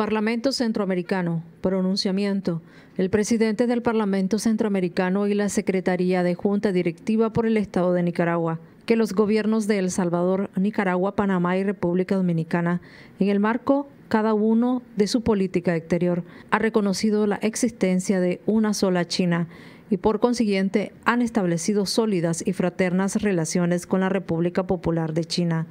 Parlamento Centroamericano. Pronunciamiento. El presidente del Parlamento Centroamericano y la Secretaría de Junta Directiva por el Estado de Nicaragua que los gobiernos de El Salvador, Nicaragua, Panamá y República Dominicana, en el marco cada uno de su política exterior, ha reconocido la existencia de una sola China y por consiguiente han establecido sólidas y fraternas relaciones con la República Popular de China.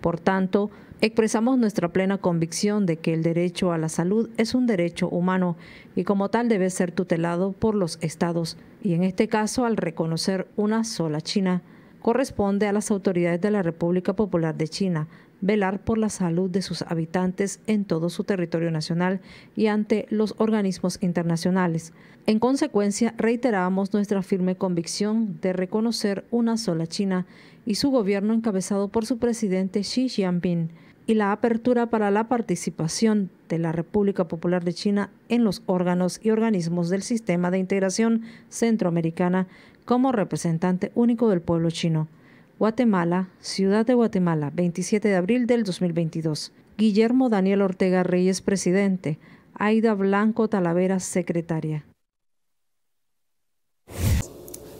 Por tanto, Expresamos nuestra plena convicción de que el derecho a la salud es un derecho humano y como tal debe ser tutelado por los estados, y en este caso al reconocer una sola China corresponde a las autoridades de la República Popular de China velar por la salud de sus habitantes en todo su territorio nacional y ante los organismos internacionales. En consecuencia, reiteramos nuestra firme convicción de reconocer una sola China y su gobierno encabezado por su presidente Xi Jinping y la apertura para la participación de la República Popular de China en los órganos y organismos del sistema de integración centroamericana como representante único del pueblo chino. Guatemala, Ciudad de Guatemala, 27 de abril del 2022. Guillermo Daniel Ortega Reyes, presidente. Aida Blanco Talavera, secretaria.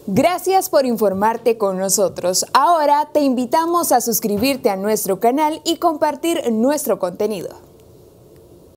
Gracias por informarte con nosotros. Ahora te invitamos a suscribirte a nuestro canal y compartir nuestro contenido.